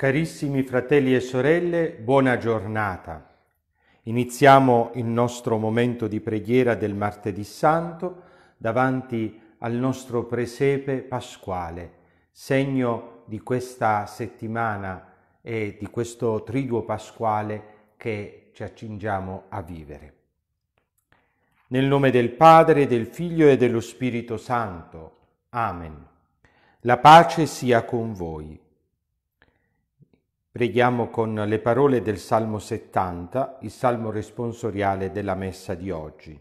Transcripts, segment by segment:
Carissimi fratelli e sorelle, buona giornata. Iniziamo il nostro momento di preghiera del martedì santo davanti al nostro presepe pasquale, segno di questa settimana e di questo triduo pasquale che ci accingiamo a vivere. Nel nome del Padre, del Figlio e dello Spirito Santo. Amen. La pace sia con voi. Preghiamo con le parole del Salmo 70, il salmo responsoriale della messa di oggi.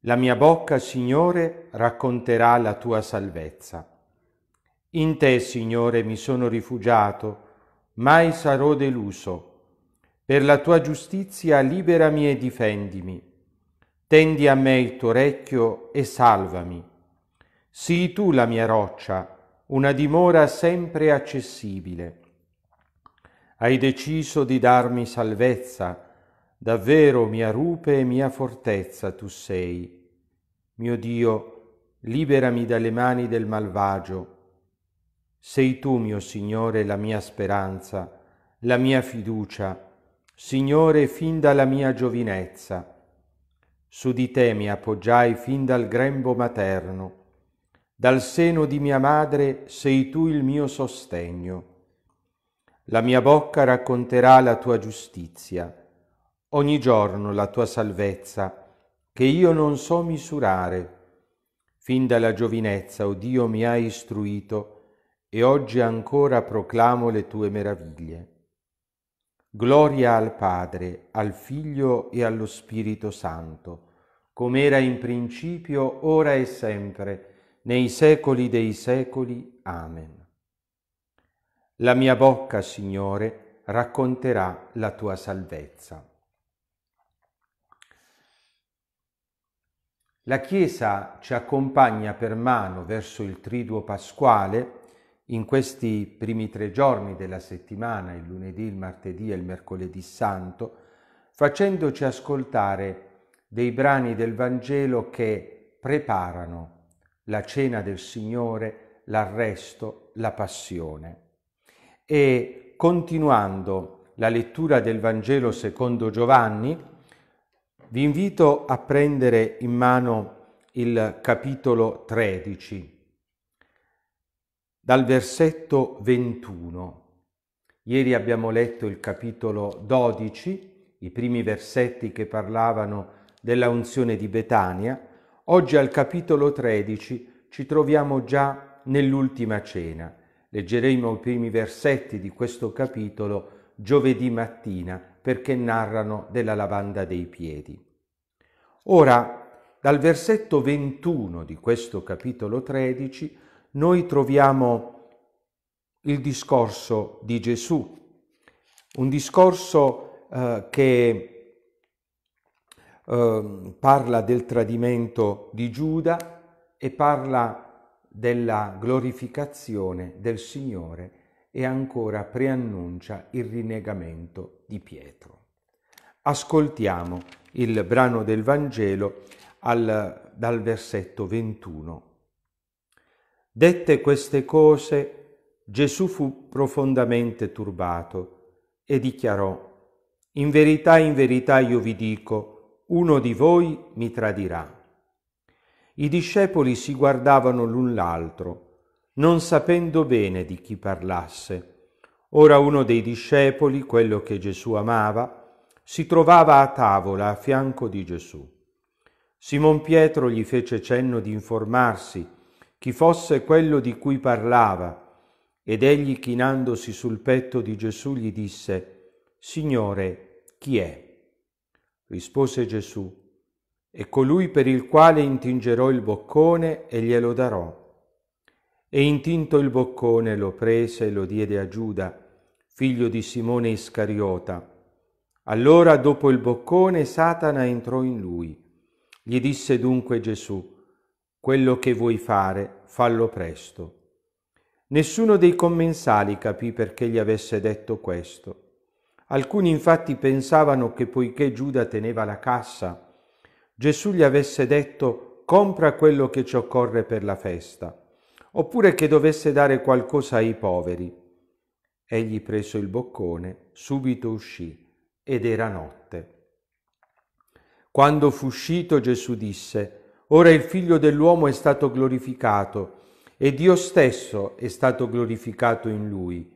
La mia bocca, Signore, racconterà la tua salvezza. In te, Signore, mi sono rifugiato, mai sarò deluso. Per la tua giustizia liberami e difendimi. Tendi a me il tuo orecchio e salvami. Sii tu la mia roccia una dimora sempre accessibile. Hai deciso di darmi salvezza, davvero mia rupe e mia fortezza tu sei. Mio Dio, liberami dalle mani del malvagio. Sei tu, mio Signore, la mia speranza, la mia fiducia, Signore, fin dalla mia giovinezza. Su di te mi appoggiai fin dal grembo materno dal seno di mia madre sei tu il mio sostegno. La mia bocca racconterà la tua giustizia, ogni giorno la tua salvezza, che io non so misurare. Fin dalla giovinezza, o oh Dio, mi hai istruito, e oggi ancora proclamo le tue meraviglie. Gloria al Padre, al Figlio e allo Spirito Santo, come era in principio, ora e sempre, nei secoli dei secoli. Amen. La mia bocca, Signore, racconterà la tua salvezza. La Chiesa ci accompagna per mano verso il triduo pasquale in questi primi tre giorni della settimana, il lunedì, il martedì e il mercoledì santo, facendoci ascoltare dei brani del Vangelo che preparano la cena del Signore, l'arresto, la passione. E continuando la lettura del Vangelo secondo Giovanni, vi invito a prendere in mano il capitolo 13, dal versetto 21. Ieri abbiamo letto il capitolo 12, i primi versetti che parlavano della unzione di Betania, Oggi al capitolo 13 ci troviamo già nell'ultima cena. Leggeremo i primi versetti di questo capitolo giovedì mattina perché narrano della lavanda dei piedi. Ora, dal versetto 21 di questo capitolo 13 noi troviamo il discorso di Gesù, un discorso eh, che Ehm, parla del tradimento di Giuda e parla della glorificazione del Signore e ancora preannuncia il rinnegamento di Pietro. Ascoltiamo il brano del Vangelo al, dal versetto 21. Dette queste cose, Gesù fu profondamente turbato e dichiarò, In verità, in verità io vi dico, uno di voi mi tradirà. I discepoli si guardavano l'un l'altro, non sapendo bene di chi parlasse. Ora uno dei discepoli, quello che Gesù amava, si trovava a tavola a fianco di Gesù. Simon Pietro gli fece cenno di informarsi chi fosse quello di cui parlava, ed egli chinandosi sul petto di Gesù gli disse, Signore, chi è? Rispose Gesù, è colui per il quale intingerò il boccone e glielo darò. E intinto il boccone lo prese e lo diede a Giuda, figlio di Simone Iscariota. Allora dopo il boccone Satana entrò in lui. Gli disse dunque Gesù, quello che vuoi fare, fallo presto. Nessuno dei commensali capì perché gli avesse detto questo. Alcuni infatti pensavano che poiché Giuda teneva la cassa, Gesù gli avesse detto compra quello che ci occorre per la festa, oppure che dovesse dare qualcosa ai poveri. Egli preso il boccone, subito uscì, ed era notte. Quando fu uscito Gesù disse, Ora il figlio dell'uomo è stato glorificato, e Dio stesso è stato glorificato in lui.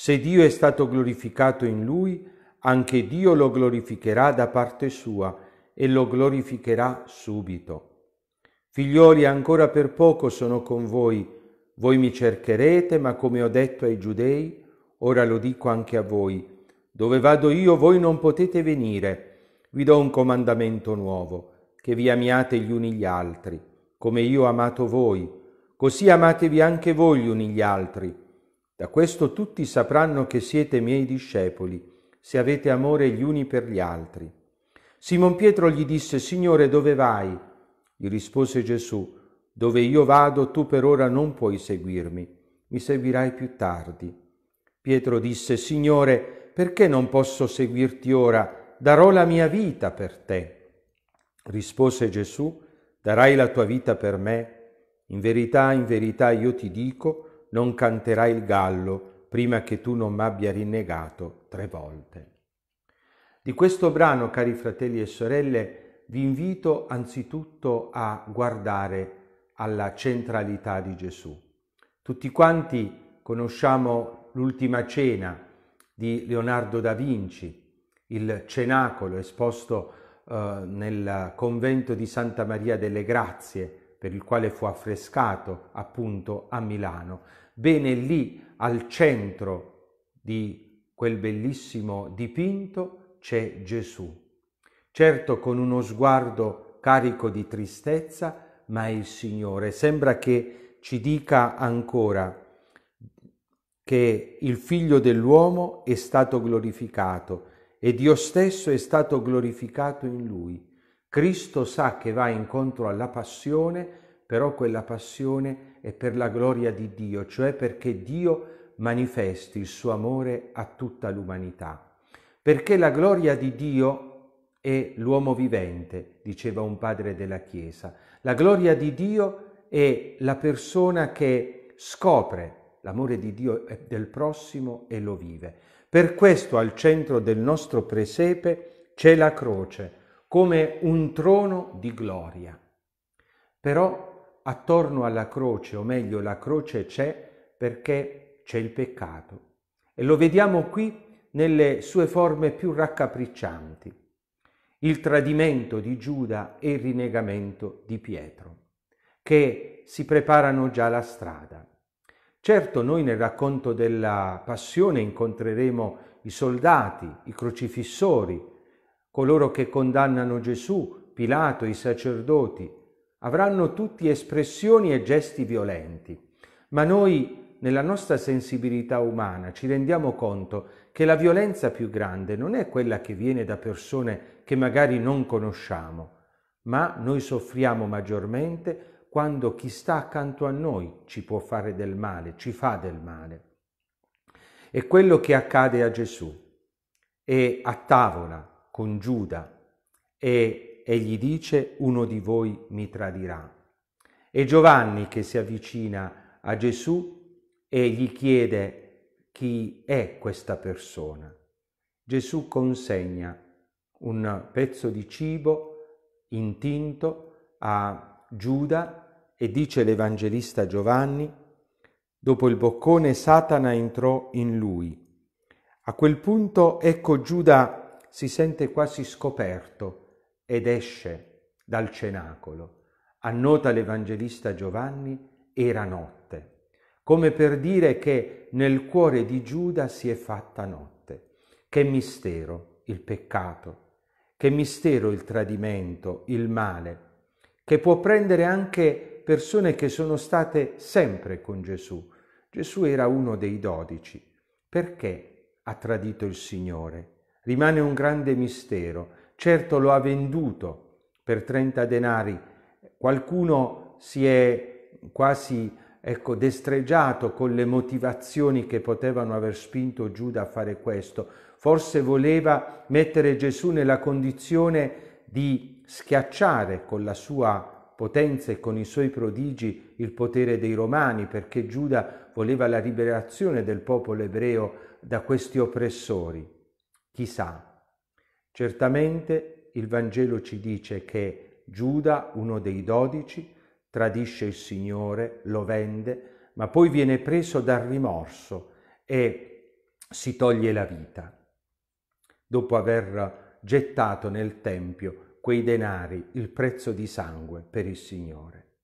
Se Dio è stato glorificato in lui, anche Dio lo glorificherà da parte sua e lo glorificherà subito. Figlioli, ancora per poco sono con voi, voi mi cercherete, ma come ho detto ai giudei, ora lo dico anche a voi, dove vado io voi non potete venire, vi do un comandamento nuovo, che vi amiate gli uni gli altri, come io ho amato voi, così amatevi anche voi gli uni gli altri. Da questo tutti sapranno che siete miei discepoli, se avete amore gli uni per gli altri. Simon Pietro gli disse, Signore, dove vai? Gli rispose Gesù, dove io vado tu per ora non puoi seguirmi, mi seguirai più tardi. Pietro disse, Signore, perché non posso seguirti ora? Darò la mia vita per te. Rispose Gesù, darai la tua vita per me? In verità, in verità io ti dico, non canterà il gallo prima che tu non m'abbia rinnegato tre volte. Di questo brano, cari fratelli e sorelle, vi invito anzitutto a guardare alla centralità di Gesù. Tutti quanti conosciamo l'ultima cena di Leonardo da Vinci, il cenacolo esposto eh, nel convento di Santa Maria delle Grazie, per il quale fu affrescato appunto a Milano. Bene lì al centro di quel bellissimo dipinto c'è Gesù, certo con uno sguardo carico di tristezza, ma il Signore. Sembra che ci dica ancora che il figlio dell'uomo è stato glorificato e Dio stesso è stato glorificato in lui. Cristo sa che va incontro alla passione, però quella passione è per la gloria di Dio, cioè perché Dio manifesti il suo amore a tutta l'umanità. Perché la gloria di Dio è l'uomo vivente, diceva un padre della Chiesa. La gloria di Dio è la persona che scopre l'amore di Dio e del prossimo e lo vive. Per questo al centro del nostro presepe c'è la croce, come un trono di gloria. Però attorno alla croce, o meglio la croce c'è perché c'è il peccato. E lo vediamo qui nelle sue forme più raccapriccianti. Il tradimento di Giuda e il rinegamento di Pietro, che si preparano già la strada. Certo, noi nel racconto della passione incontreremo i soldati, i crocifissori, Coloro che condannano Gesù, Pilato, i sacerdoti, avranno tutti espressioni e gesti violenti, ma noi nella nostra sensibilità umana ci rendiamo conto che la violenza più grande non è quella che viene da persone che magari non conosciamo, ma noi soffriamo maggiormente quando chi sta accanto a noi ci può fare del male, ci fa del male. È quello che accade a Gesù. È a tavola, con Giuda e, e gli dice uno di voi mi tradirà. E Giovanni che si avvicina a Gesù e gli chiede chi è questa persona. Gesù consegna un pezzo di cibo intinto a Giuda e dice l'Evangelista Giovanni, dopo il boccone Satana entrò in lui. A quel punto ecco Giuda si sente quasi scoperto ed esce dal cenacolo. Annota l'Evangelista Giovanni, era notte, come per dire che nel cuore di Giuda si è fatta notte. Che mistero il peccato, che mistero il tradimento, il male, che può prendere anche persone che sono state sempre con Gesù. Gesù era uno dei dodici. Perché ha tradito il Signore? Rimane un grande mistero. Certo lo ha venduto per 30 denari, qualcuno si è quasi ecco, destreggiato con le motivazioni che potevano aver spinto Giuda a fare questo. Forse voleva mettere Gesù nella condizione di schiacciare con la sua potenza e con i suoi prodigi il potere dei romani, perché Giuda voleva la liberazione del popolo ebreo da questi oppressori. Chissà, certamente il Vangelo ci dice che Giuda, uno dei dodici, tradisce il Signore, lo vende, ma poi viene preso dal rimorso e si toglie la vita, dopo aver gettato nel Tempio quei denari, il prezzo di sangue per il Signore.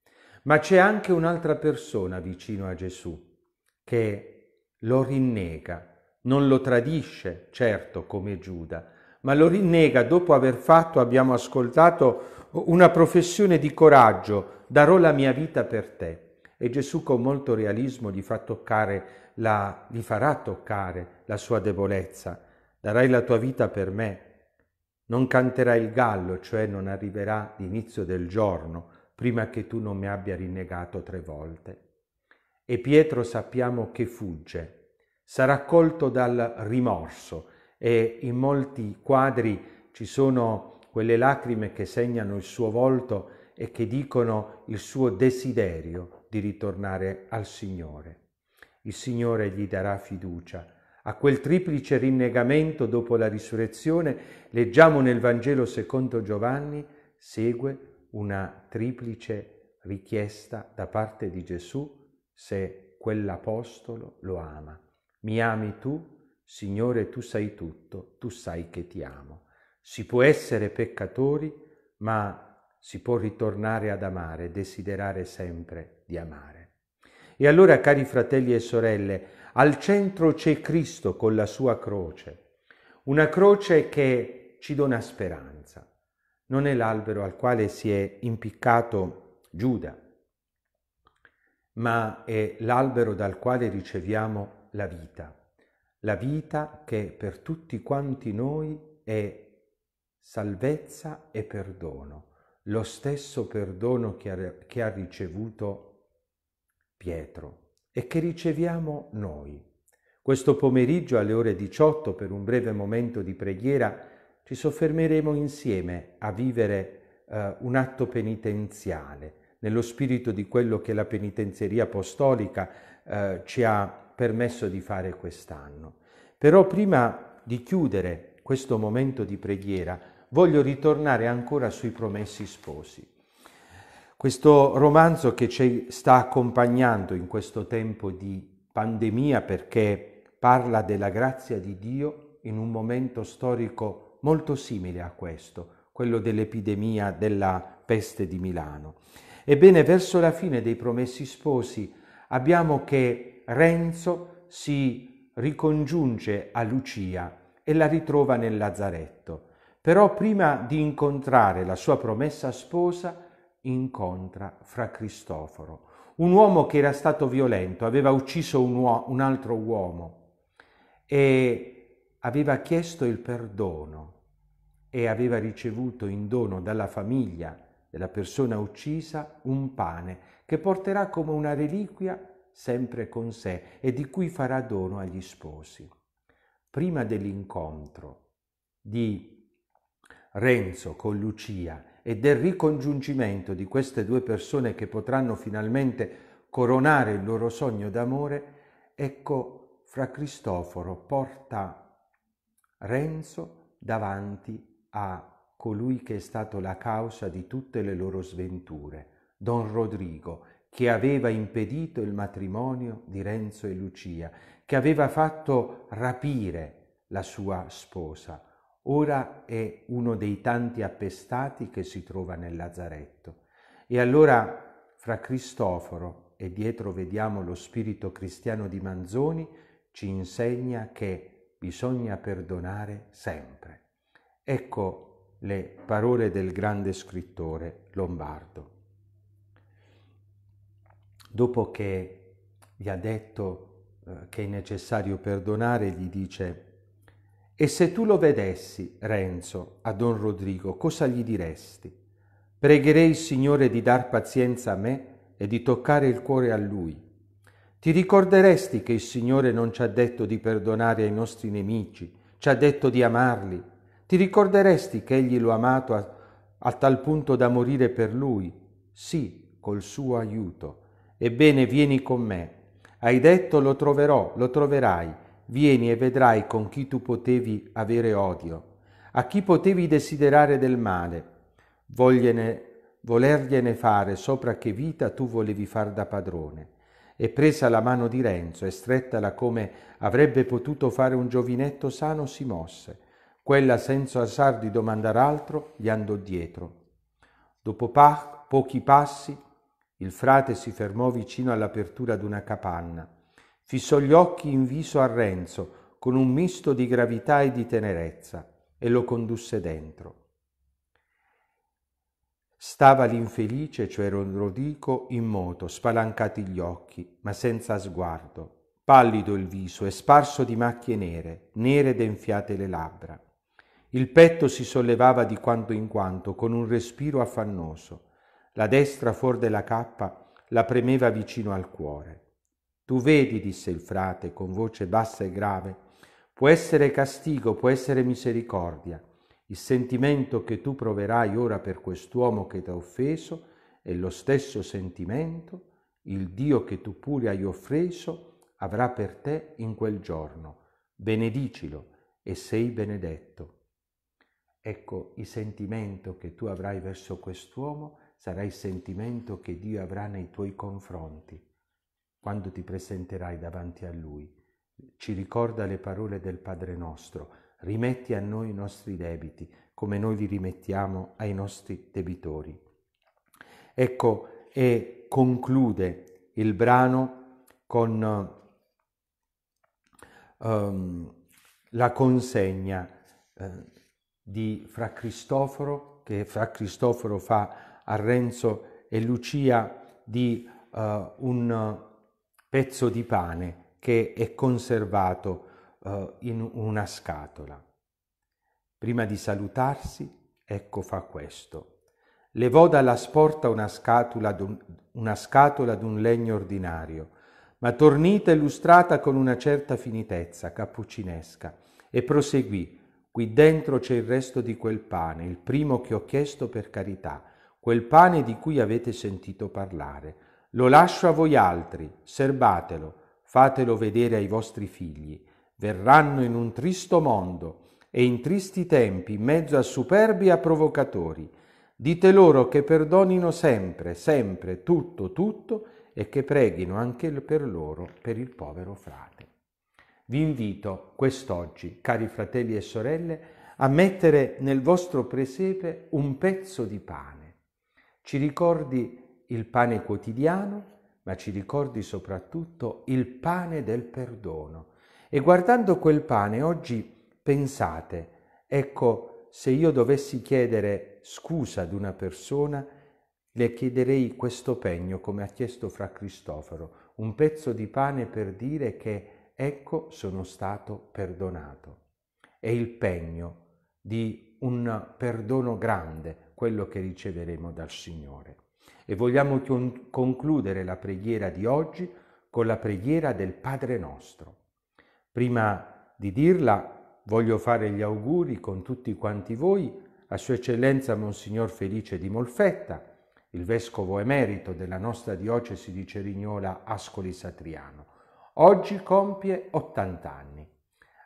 Ma c'è anche un'altra persona vicino a Gesù che lo rinnega non lo tradisce, certo, come Giuda, ma lo rinnega dopo aver fatto, abbiamo ascoltato, una professione di coraggio, darò la mia vita per te. E Gesù con molto realismo gli, fa la, gli farà toccare la sua debolezza. Darai la tua vita per me. Non canterà il gallo, cioè non arriverà l'inizio del giorno, prima che tu non mi abbia rinnegato tre volte. E Pietro sappiamo che fugge, sarà colto dal rimorso e in molti quadri ci sono quelle lacrime che segnano il suo volto e che dicono il suo desiderio di ritornare al Signore. Il Signore gli darà fiducia. A quel triplice rinnegamento dopo la risurrezione, leggiamo nel Vangelo secondo Giovanni, segue una triplice richiesta da parte di Gesù se quell'apostolo lo ama. Mi ami tu, Signore, tu sai tutto, tu sai che ti amo. Si può essere peccatori, ma si può ritornare ad amare, desiderare sempre di amare. E allora, cari fratelli e sorelle, al centro c'è Cristo con la sua croce, una croce che ci dona speranza. Non è l'albero al quale si è impiccato Giuda, ma è l'albero dal quale riceviamo la vita, la vita che per tutti quanti noi è salvezza e perdono, lo stesso perdono che ha, che ha ricevuto Pietro e che riceviamo noi. Questo pomeriggio alle ore 18 per un breve momento di preghiera ci soffermeremo insieme a vivere eh, un atto penitenziale, nello spirito di quello che la penitenzeria apostolica eh, ci ha permesso di fare quest'anno. Però prima di chiudere questo momento di preghiera voglio ritornare ancora sui promessi sposi. Questo romanzo che ci sta accompagnando in questo tempo di pandemia perché parla della grazia di Dio in un momento storico molto simile a questo, quello dell'epidemia della peste di Milano. Ebbene, verso la fine dei promessi sposi abbiamo che Renzo si ricongiunge a Lucia e la ritrova nel Lazzaretto. Però prima di incontrare la sua promessa sposa, incontra fra Cristoforo, un uomo che era stato violento, aveva ucciso un, uo- un altro uomo e aveva chiesto il perdono e aveva ricevuto in dono dalla famiglia della persona uccisa un pane che porterà come una reliquia sempre con sé e di cui farà dono agli sposi. Prima dell'incontro di Renzo con Lucia e del ricongiungimento di queste due persone che potranno finalmente coronare il loro sogno d'amore, ecco fra Cristoforo porta Renzo davanti a colui che è stato la causa di tutte le loro sventure, Don Rodrigo, che aveva impedito il matrimonio di Renzo e Lucia, che aveva fatto rapire la sua sposa. Ora è uno dei tanti appestati che si trova nel Lazzaretto. E allora fra Cristoforo e dietro vediamo lo spirito cristiano di Manzoni, ci insegna che bisogna perdonare sempre. Ecco le parole del grande scrittore lombardo dopo che gli ha detto eh, che è necessario perdonare, gli dice, e se tu lo vedessi, Renzo, a don Rodrigo, cosa gli diresti? Pregherei il Signore di dar pazienza a me e di toccare il cuore a lui. Ti ricorderesti che il Signore non ci ha detto di perdonare ai nostri nemici, ci ha detto di amarli. Ti ricorderesti che Egli lo ha amato a, a tal punto da morire per lui? Sì, col suo aiuto Ebbene, vieni con me. Hai detto lo troverò, lo troverai. Vieni e vedrai con chi tu potevi avere odio, a chi potevi desiderare del male, vogliene, volergliene fare sopra che vita tu volevi far da padrone. E presa la mano di Renzo e strettala come avrebbe potuto fare un giovinetto sano, si mosse. Quella, senza asar di domandar altro, gli andò dietro. Dopo pa- pochi passi il frate si fermò vicino all'apertura d'una capanna. Fissò gli occhi in viso a Renzo con un misto di gravità e di tenerezza e lo condusse dentro. Stava l'infelice, cioè Rodrigo, in moto, spalancati gli occhi, ma senza sguardo, pallido il viso e sparso di macchie nere, nere ed enfiate le labbra. Il petto si sollevava di quanto in quanto con un respiro affannoso. La destra fuori della cappa la premeva vicino al cuore. Tu vedi, disse il frate con voce bassa e grave, può essere castigo, può essere misericordia. Il sentimento che tu proverai ora per quest'uomo che ti ha offeso è lo stesso sentimento il Dio che tu pure hai offeso avrà per te in quel giorno. Benedicilo e sei benedetto. Ecco, il sentimento che tu avrai verso quest'uomo sarà il sentimento che Dio avrà nei tuoi confronti quando ti presenterai davanti a Lui. Ci ricorda le parole del Padre nostro, rimetti a noi i nostri debiti come noi li rimettiamo ai nostri debitori. Ecco, e conclude il brano con um, la consegna eh, di Fra Cristoforo, che Fra Cristoforo fa a Renzo e Lucia di uh, un pezzo di pane che è conservato uh, in una scatola. Prima di salutarsi, ecco fa questo. Levò dalla sporta una scatola d'un, una scatola d'un legno ordinario, ma tornita e lustrata con una certa finitezza cappuccinesca, e proseguì. Qui dentro c'è il resto di quel pane, il primo che ho chiesto per carità quel pane di cui avete sentito parlare. Lo lascio a voi altri, serbatelo, fatelo vedere ai vostri figli. Verranno in un tristo mondo e in tristi tempi, in mezzo a superbi e a provocatori. Dite loro che perdonino sempre, sempre, tutto, tutto e che preghino anche per loro, per il povero frate. Vi invito quest'oggi, cari fratelli e sorelle, a mettere nel vostro presepe un pezzo di pane ci ricordi il pane quotidiano, ma ci ricordi soprattutto il pane del perdono. E guardando quel pane oggi pensate, ecco, se io dovessi chiedere scusa ad una persona, le chiederei questo pegno, come ha chiesto fra Cristoforo, un pezzo di pane per dire che ecco sono stato perdonato. È il pegno di un perdono grande, quello che riceveremo dal Signore. E vogliamo concludere la preghiera di oggi con la preghiera del Padre nostro. Prima di dirla voglio fare gli auguri con tutti quanti voi a Sua Eccellenza Monsignor Felice di Molfetta, il vescovo emerito della nostra diocesi di Cerignola Ascoli Satriano. Oggi compie 80 anni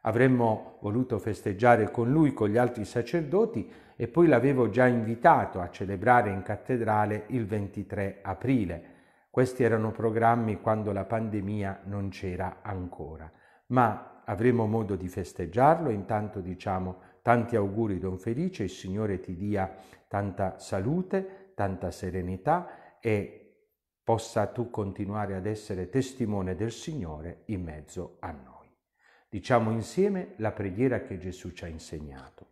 Avremmo voluto festeggiare con lui, con gli altri sacerdoti, e poi l'avevo già invitato a celebrare in cattedrale il 23 aprile. Questi erano programmi quando la pandemia non c'era ancora, ma avremo modo di festeggiarlo. Intanto diciamo tanti auguri Don Felice, il Signore ti dia tanta salute, tanta serenità e possa tu continuare ad essere testimone del Signore in mezzo a noi. Diciamo insieme la preghiera che Gesù ci ha insegnato.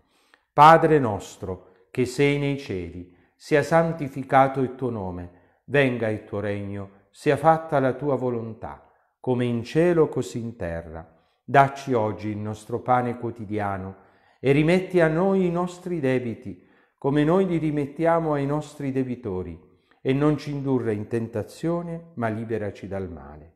Padre nostro, che sei nei cieli, sia santificato il tuo nome, venga il tuo regno, sia fatta la tua volontà, come in cielo così in terra. Dacci oggi il nostro pane quotidiano e rimetti a noi i nostri debiti, come noi li rimettiamo ai nostri debitori, e non ci indurre in tentazione, ma liberaci dal male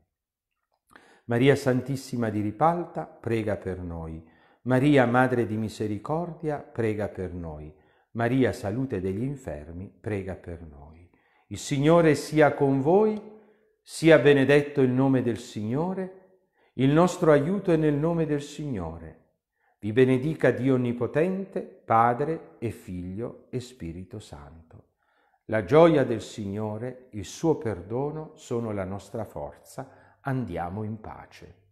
Maria Santissima di Ripalta, prega per noi. Maria Madre di Misericordia, prega per noi. Maria Salute degli Infermi, prega per noi. Il Signore sia con voi, sia benedetto il nome del Signore, il nostro aiuto è nel nome del Signore. Vi benedica Dio Onnipotente, Padre e Figlio e Spirito Santo. La gioia del Signore, il suo perdono sono la nostra forza andiamo in pace.